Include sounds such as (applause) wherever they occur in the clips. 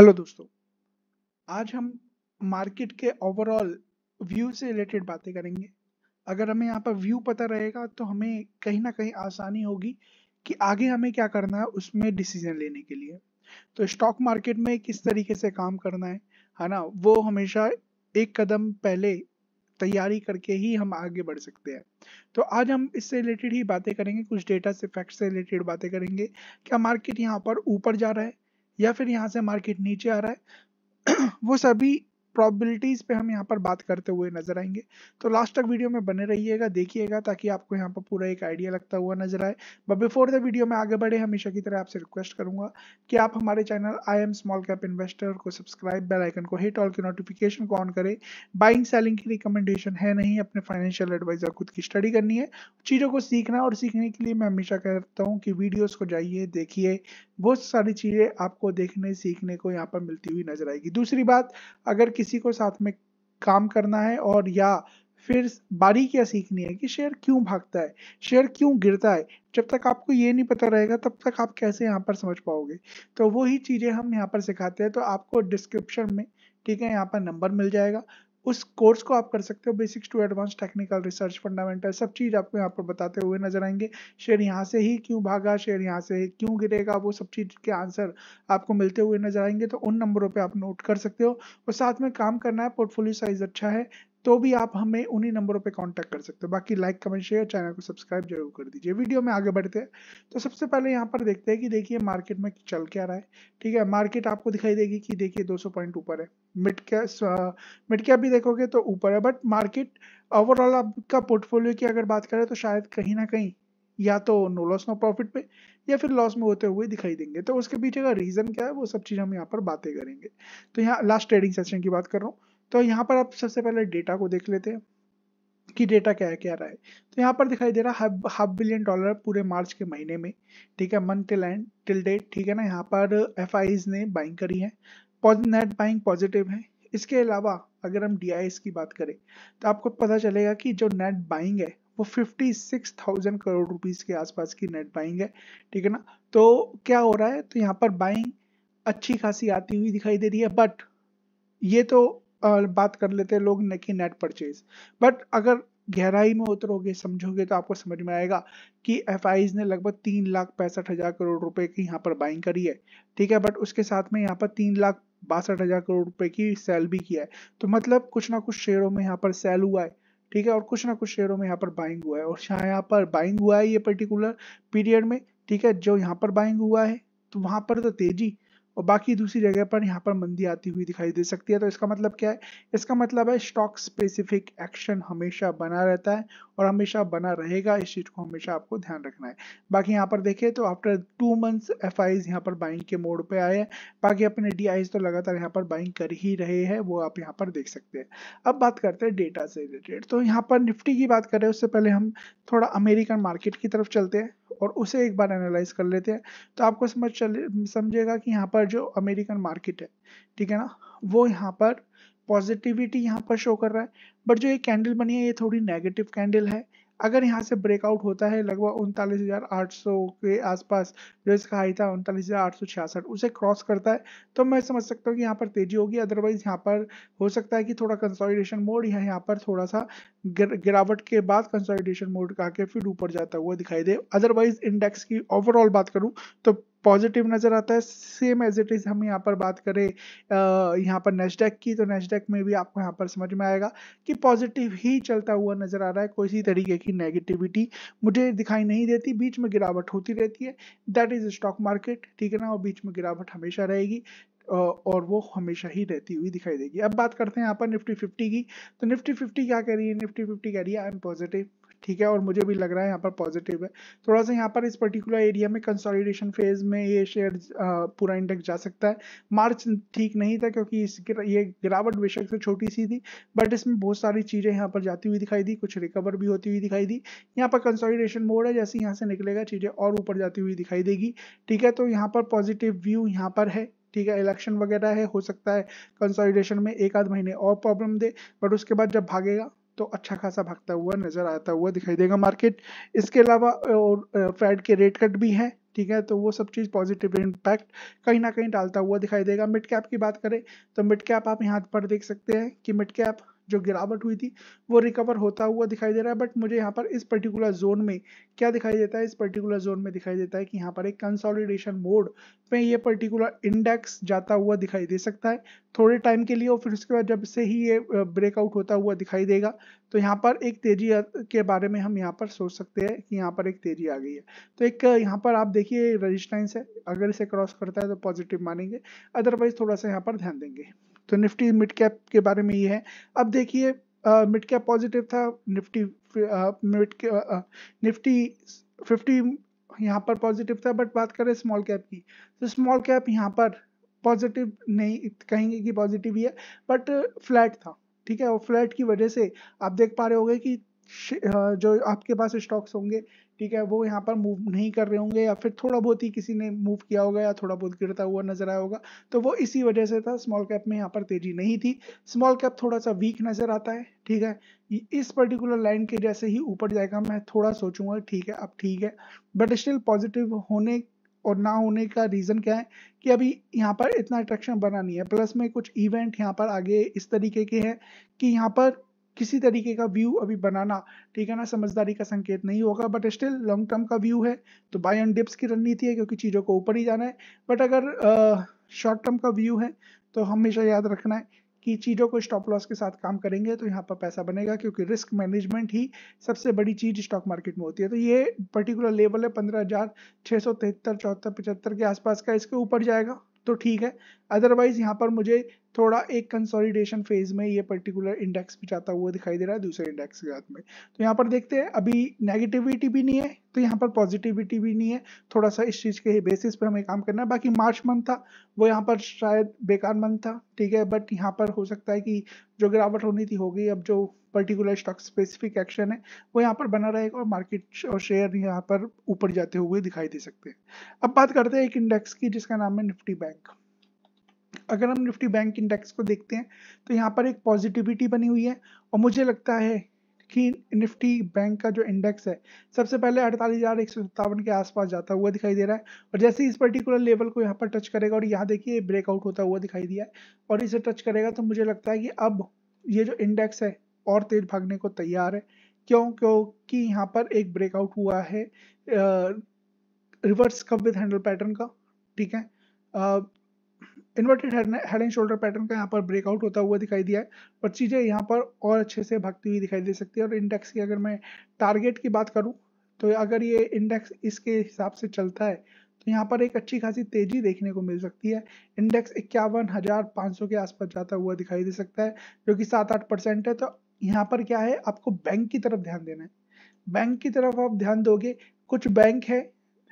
hello दोस्तों आज हम मार्केट के ओवरऑल व्यू से रिलेटेड बातें करेंगे अगर हमें यहाँ पर व्यू पता रहेगा तो हमें कहीं ना कहीं आसानी होगी कि आगे हमें क्या करना है उसमें डिसीजन लेने के लिए तो स्टॉक मार्केट में किस तरीके से काम करना है है ना वो हमेशा एक कदम पहले तैयारी करके ही हम आगे बढ़ सकते हैं तो आज हम इससे रिलेटेड ही बातें करेंगे कुछ डेटा से फैक्ट से रिलेटेड बातें करेंगे क्या मार्केट यहाँ पर ऊपर जा रहा है या फिर यहाँ से मार्केट नीचे आ रहा है (clears throat) वो सभी प्रॉबिलिटीज़ पे हम यहाँ पर बात करते हुए नजर आएंगे तो लास्ट तक वीडियो में बने रहिएगा देखिएगा ताकि आपको यहाँ पर पूरा एक आइडिया लगता हुआ नजर आए बट बिफोर द वीडियो में आगे बढ़े हमेशा की तरह आपसे रिक्वेस्ट करूंगा कि आप हमारे channel I am small cap investor को सब्सक्राइब बेल आइकन को हिट ऑल के नोटिफिकेशन को ऑन करें बाइंग सेलिंग की रिकमेंडेशन है नहीं अपने फाइनेंशियल एडवाइजर खुद की स्टडी करनी है चीज़ों को सीखना और सीखने के लिए मैं हमेशा कहता हूँ कि वीडियोज़ को जाइए देखिए बहुत सारी चीज़ें आपको देखने सीखने को यहाँ पर मिलती हुई नजर आएगी दूसरी बात अगर किसी को साथ में काम करना है और या फिर बारीकियां सीखनी है कि शेयर क्यों भागता है शेयर क्यों गिरता है जब तक आपको ये नहीं पता रहेगा तब तक आप कैसे यहाँ पर समझ पाओगे तो वही चीज़ें हम यहाँ पर सिखाते हैं तो आपको डिस्क्रिप्शन में ठीक है यहाँ पर नंबर मिल जाएगा उस कोर्स को आप कर सकते हो basics to advance technical research fundamental सब चीज़ आपको यहाँ पर बताते हुए नजर आएंगे शेयर यहाँ से ही क्यों भागा शेयर यहाँ से क्यों गिरेगा वो सब चीज़ के आंसर आपको मिलते हुए नजर आएंगे तो उन नंबरों पर आप नोट कर सकते हो और साथ में काम करना है पोर्टफोलियो साइज अच्छा है तो भी आप हमें उन्हीं नंबरों पे कांटेक्ट कर सकते हो बाकी लाइक कमेंट शेयर चैनल को सब्सक्राइब जरूर कर दीजिए वीडियो में आगे बढ़ते हैं तो सबसे पहले यहाँ पर देखते हैं कि देखिए मार्केट में चल क्या रहा है ठीक है मार्केट आपको दिखाई देगी कि देखिए 200 पॉइंट ऊपर है मिड कैप मिड कैप भी देखोगे तो ऊपर है बट मार्केट ओवरऑल आपका पोर्टफोलियो की अगर बात करें तो शायद कहीं ना कहीं या तो नो लॉस नो प्रॉफिट पे या फिर लॉस में होते हुए दिखाई देंगे तो उसके पीछे का रीज़न क्या है वो सब चीज़ हम यहाँ पर बातें करेंगे तो यहाँ लास्ट ट्रेडिंग सेशन की बात कर रहा हूँ तो यहाँ पर आप सबसे पहले डेटा को देख लेते हैं कि डेटा क्या है क्या रहा है तो यहाँ पर दिखाई दे रहा है हाफ बिलियन डॉलर पूरे मार्च के महीने में ठीक है month till end till date ठीक है ना यहाँ पर एफ ने बाइंग करी है नेट बाइंग पॉजिटिव है इसके अलावा अगर हम डी की बात करें तो आपको पता चलेगा कि जो नेट बाइंग है वो 56,000 करोड़ रुपीस के आसपास की नेट बाइंग है ठीक है ना तो क्या हो रहा है तो यहाँ पर बाइंग अच्छी खासी आती हुई दिखाई दे रही है बट ये तो बात कर लेते हैं लोग कि नेट परचेज बट अगर गहराई में उतरोगे समझोगे तो आपको समझ में आएगा कि एफ ने लगभग तीन लाख पैंसठ हज़ार करोड़ रुपए की यहाँ पर बाइंग करी है ठीक है बट उसके साथ में यहाँ पर तीन लाख बासठ हज़ार करोड़ रुपए की सेल भी किया है तो मतलब कुछ ना कुछ शेयरों में यहाँ पर सेल हुआ है ठीक है और कुछ ना कुछ शेयरों में यहाँ पर बाइंग हुआ है और यहाँ पर बाइंग हुआ है ये पर्टिकुलर पीरियड में ठीक है जो यहाँ पर बाइंग हुआ है तो वहां पर तो तेजी और बाकी दूसरी जगह पर यहाँ पर मंदी आती हुई दिखाई दे सकती है तो इसका मतलब क्या है इसका मतलब है स्टॉक स्पेसिफिक एक्शन हमेशा बना रहता है और हमेशा बना रहेगा इस चीज़ को हमेशा आपको ध्यान रखना है बाकी यहाँ पर देखें तो after two months F IIs यहाँ पर बाइंग के मोड पे आए हैं बाकी अपने डी आईज तो लगातार यहाँ पर बाइंग कर ही रहे हैं वो आप यहाँ पर देख सकते हैं अब बात करते हैं डेटा से रिलेटेड तो यहाँ पर निफ्टी की बात करें उससे पहले हम थोड़ा अमेरिकन मार्केट की तरफ चलते हैं और उसे एक बार एनालाइज कर लेते हैं तो आपको समझ चले समझेगा कि यहाँ पर जो अमेरिकन मार्केट है ठीक है ना वो यहाँ पर पॉजिटिविटी यहाँ पर शो कर रहा है बट जो ये कैंडल बनी है ये थोड़ी नेगेटिव कैंडल है अगर यहाँ से ब्रेकआउट होता है लगभग उनतालीस हज़ार आठ सौ के आसपास जो इसका हाई था उनतालीस हज़ार आठ सौ छियासठ उसे क्रॉस करता है तो मैं समझ सकता हूँ कि यहाँ पर तेज़ी होगी अदरवाइज़ यहाँ पर हो सकता है कि थोड़ा कंसोलिडेशन मोड या यहाँ पर थोड़ा सा गिरावट के बाद कंसोलिडेशन मोड का के फिर ऊपर जाता हुआ दिखाई दे अदरवाइज़ इंडेक्स की ओवरऑल बात करूँ तो पॉजिटिव नज़र आता है सेम एज इट इज़ हम यहाँ पर बात करें यहाँ पर नेस्डेक की तो नेस्डेक में भी आपको यहाँ पर समझ में आएगा कि पॉजिटिव ही चलता हुआ नज़र आ रहा है कोई तरीके की नेगेटिविटी मुझे दिखाई नहीं देती बीच में गिरावट होती रहती है दैट इज़ स्टॉक मार्केट ठीक है ना और बीच में गिरावट हमेशा रहेगी और वो हमेशा ही रहती हुई दिखाई देगी अब बात करते हैं यहाँ पर निफ्टी फिफ्टी की तो निफ्टी फिफ्टी क्या कह रही है निफ्टी फिफ्टी कह रही है आई एम पॉजिटिव ठीक है और मुझे भी लग रहा है यहाँ पर पॉजिटिव है थोड़ा सा यहाँ पर इस पर्टिकुलर एरिया में कंसोलिडेशन फेज में ये शेयर पूरा इंडेक्स जा सकता है मार्च ठीक नहीं था क्योंकि इस ये गिरावट बेशक से छोटी सी थी बट इसमें बहुत सारी चीज़ें यहाँ पर जाती हुई दिखाई दी कुछ रिकवर भी होती हुई दिखाई दी यहाँ पर कंसोलिडेशन मोड है जैसे यहाँ से निकलेगा चीज़ें और ऊपर जाती हुई दिखाई देगी ठीक है तो यहाँ पर पॉजिटिव व्यू यहाँ पर है ठीक है इलेक्शन वगैरह है हो सकता है कंसोलिडेशन में एक आध महीने और प्रॉब्लम दे बट उसके बाद जब भागेगा तो अच्छा खासा भागता हुआ नजर आता हुआ दिखाई देगा मार्केट इसके अलावा और फेड के रेट कट भी हैं ठीक है तो वो सब चीज़ पॉजिटिव इम्पैक्ट कहीं ना कहीं डालता हुआ दिखाई देगा मिड कैप की बात करें तो मिड कैप आप यहाँ पर देख सकते हैं कि मिड कैप जो गिरावट हुई थी वो रिकवर होता हुआ दिखाई दे रहा है बट मुझे यहाँ पर इस पर्टिकुलर जोन में क्या दिखाई देता है इस पर्टिकुलर जोन में दिखाई देता है कि यहाँ पर एक कंसोलिडेशन मोड पे ये पर्टिकुलर इंडेक्स जाता हुआ दिखाई दे सकता है थोड़े टाइम के लिए और फिर उसके बाद जब से ही ये ब्रेकआउट होता हुआ दिखाई देगा तो यहाँ पर एक तेजी के बारे में हम यहाँ पर सोच सकते हैं कि यहाँ पर एक तेजी आ गई है तो एक यहाँ पर आप देखिए रजिस्टेंस है अगर इसे क्रॉस करता है तो पॉजिटिव मानेंगे अदरवाइज थोड़ा सा यहाँ पर ध्यान देंगे तो निफ्टी मिड कैप के बारे में ये है अब देखिए मिड कैप पॉजिटिव था निफ्टी मिड निफ्टी फिफ्टी यहाँ पर पॉजिटिव था बट बात करें स्मॉल कैप की तो स्मॉल कैप यहाँ पर पॉजिटिव नहीं कहेंगे कि पॉजिटिव ही है बट फ्लैट था ठीक है और फ्लैट की वजह से आप देख पा रहे होंगे कि जो आपके पास स्टॉक्स होंगे ठीक है वो यहाँ पर मूव नहीं कर रहे होंगे या फिर थोड़ा बहुत ही किसी ने मूव किया होगा या थोड़ा बहुत गिरता हुआ नजर आया होगा तो वो इसी वजह से था स्मॉल कैप में यहाँ पर तेजी नहीं थी स्मॉल कैप थोड़ा सा वीक नजर आता है ठीक है इस पर्टिकुलर लाइन के जैसे ही ऊपर जाएगा मैं थोड़ा सोचूंगा ठीक है अब ठीक है बट स्टिल पॉजिटिव होने और ना होने का रीज़न क्या है कि अभी यहाँ पर इतना अट्रैक्शन बना नहीं है प्लस में कुछ इवेंट यहाँ पर आगे इस तरीके के हैं कि यहाँ पर किसी तरीके का व्यू अभी बनाना ठीक है ना समझदारी का संकेत नहीं होगा बट स्टिल लॉन्ग टर्म का व्यू है तो बाय ऑन डिप्स की रणनीति है क्योंकि चीज़ों को ऊपर ही जाना है बट अगर शॉर्ट टर्म का व्यू है तो हमेशा याद रखना है कि चीज़ों को स्टॉप लॉस के साथ काम करेंगे तो यहाँ पर पैसा बनेगा क्योंकि रिस्क मैनेजमेंट ही सबसे बड़ी चीज़ स्टॉक मार्केट में होती है तो ये पर्टिकुलर लेवल है पंद्रह हज़ार छः सौ तिहत्तर चौहत्तर पचहत्तर के आसपास का इसके ऊपर जाएगा तो ठीक है अदरवाइज यहाँ पर मुझे थोड़ा एक कंसोलिडेशन फेज में ये पर्टिकुलर इंडेक्स भी जाता हुआ दिखाई दे रहा है दूसरे इंडेक्स के साथ में तो यहाँ पर देखते हैं अभी नेगेटिविटी भी नहीं है तो यहाँ पर पॉजिटिविटी भी नहीं है थोड़ा सा इस चीज़ के बेसिस पे हमें काम करना है बाकी मार्च मंथ था वो यहाँ पर शायद बेकार मंथ था ठीक है बट यहाँ पर हो सकता है कि जो गिरावट होनी थी हो गई अब जो पर्टिकुलर स्टॉक स्पेसिफिक एक्शन है वो यहाँ पर बना रहेगा और मार्केट और शेयर यहाँ पर ऊपर जाते हुए दिखाई दे सकते हैं अब बात करते हैं एक इंडेक्स की जिसका नाम है निफ्टी बैंक अगर हम निफ्टी बैंक इंडेक्स को देखते हैं तो यहाँ पर एक पॉजिटिविटी बनी हुई है और मुझे लगता है कि निफ्टी बैंक का जो इंडेक्स है सबसे पहले अड़तालीस हज़ार एक सौ सत्तावन के आसपास जाता हुआ दिखाई दे रहा है और जैसे इस पर्टिकुलर लेवल को यहाँ पर टच करेगा और यहाँ देखिए ब्रेकआउट होता हुआ दिखाई दिया है और इसे टच करेगा तो मुझे लगता है कि अब ये जो इंडेक्स है और तेज भागने को तैयार है क्यों क्योंकि यहाँ पर एक ब्रेकआउट हुआ है reverse cup with handle pattern का ठीक है inverted head and shoulder pattern का यहाँ पर ब्रेकआउट होता हुआ दिखाई दिया है पर चीज़ें यहाँ पर और अच्छे से भागती हुई दिखाई दे सकती है और इंडेक्स की अगर मैं टारगेट की बात करूँ तो अगर ये इंडेक्स इसके हिसाब से चलता है तो यहाँ पर एक अच्छी खासी तेजी देखने को मिल सकती है इंडेक्स इक्यावन हज़ार पाँच सौ के आसपास जाता हुआ दिखाई दे सकता है जो कि सात आठ परसेंट है तो यहाँ पर क्या है आपको बैंक की तरफ ध्यान देना है बैंक की तरफ आप ध्यान दोगे कुछ बैंक है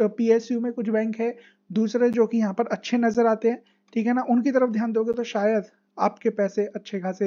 पीएसयू में कुछ बैंक है दूसरे जो कि यहाँ पर अच्छे नज़र आते हैं ठीक है ना उनकी तरफ ध्यान दोगे तो शायद आपके पैसे अच्छे खासे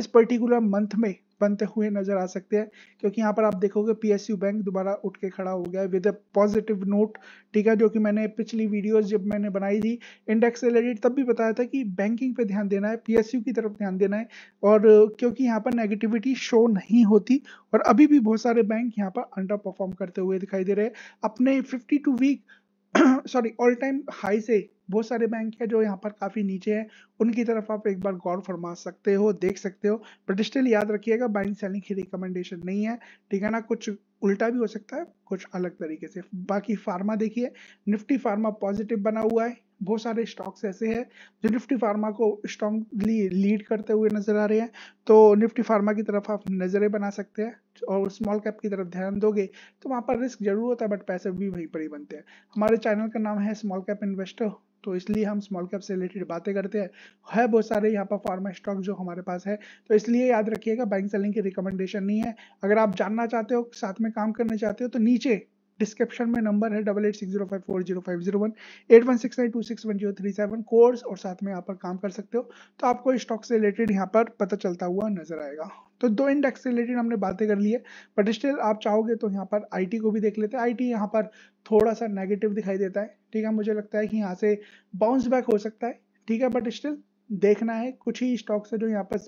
इस पर्टिकुलर मंथ में बनते हुए नजर आ सकते हैं क्योंकि यहाँ पर आप देखोगे पीएसयू बैंक दोबारा उठ के खड़ा हो गया विद अ पॉजिटिव नोट ठीक है जो कि मैंने पिछली वीडियोस जब मैंने बनाई थी इंडेक्स से रिलेटेड तब भी बताया था कि बैंकिंग पे ध्यान देना है पीएसयू की तरफ ध्यान देना है और क्योंकि यहाँ पर नेगेटिविटी शो नहीं होती और अभी भी बहुत सारे बैंक यहाँ पर अंडर परफॉर्म करते हुए दिखाई दे रहे हैं अपने fifty week sorry all time high से बहुत सारे बैंक है जो यहाँ पर काफ़ी नीचे हैं उनकी तरफ आप एक बार गौर फरमा सकते हो देख सकते हो बट स्टिल याद रखिएगा बाइंग सेलिंग की रिकमेंडेशन नहीं है ठीक है ना कुछ उल्टा भी हो सकता है कुछ अलग तरीके से बाकी फार्मा देखिए निफ्टी फार्मा पॉजिटिव बना हुआ है बहुत सारे स्टॉक्स ऐसे हैं जो निफ्टी फार्मा को स्ट्रॉन्गली लीड करते हुए नजर आ रहे हैं तो निफ्टी फार्मा की तरफ आप नज़रें बना सकते हैं और स्मॉल कैप की तरफ ध्यान दोगे तो वहाँ पर रिस्क जरूर होता है बट पैसे भी वहीं पर ही बनते हैं हमारे चैनल का नाम है स्मॉल कैप इन्वेस्टर तो इसलिए हम स्मॉल कैप से रिलेटेड बातें करते हैं है बहुत सारे यहाँ पर फार्मा स्टॉक जो हमारे पास है तो इसलिए याद रखिएगा बाइंग सेलिंग की रिकमेंडेशन नहीं है अगर आप जानना चाहते हो साथ में काम करना चाहते हो तो नीचे डिस्क्रिप्शन में नंबर है double eight six zero five four zero five zero one eight one six nine two six one zero three seven course और साथ में यहाँ पर काम कर सकते हो तो आपको स्टॉक से रिलेटेड यहाँ पर पता चलता हुआ नजर आएगा तो दो इंडेक्स से रिलेटेड हमने बातें कर ली है बट स्टिल आप चाहोगे तो यहाँ पर आई को भी देख लेते हैं आई यहाँ पर थोड़ा सा नेगेटिव दिखाई देता है ठीक है मुझे लगता है कि यहाँ से बाउंस बैक हो सकता है ठीक है बट स्टिल देखना है कुछ ही स्टॉक्स है जो यहाँ पर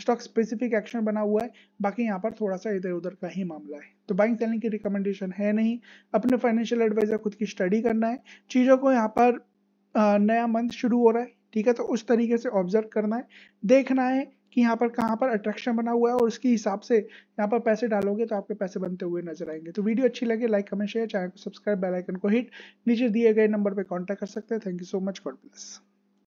स्टॉक स्पेसिफिक एक्शन बना हुआ है बाकी यहाँ पर थोड़ा सा इधर उधर का ही मामला है तो बाइंग सेलिंग की रिकमेंडेशन है नहीं अपने फाइनेंशियल एडवाइजर खुद की स्टडी करना है चीज़ों को यहाँ पर नया मंथ शुरू हो रहा है ठीक है तो उस तरीके से ऑब्जर्व करना है देखना है कि यहाँ पर कहाँ पर अट्रैक्शन बना हुआ है और उसके हिसाब से यहाँ पर पैसे डालोगे तो आपके पैसे बनते हुए नजर आएंगे तो वीडियो अच्छी लगे लाइक कमेंट शेयर चैनल को सब्सक्राइब बेल आइकन को हिट नीचे दिए गए नंबर पर कॉन्टैक्ट कर सकते हैं thank you so much God bless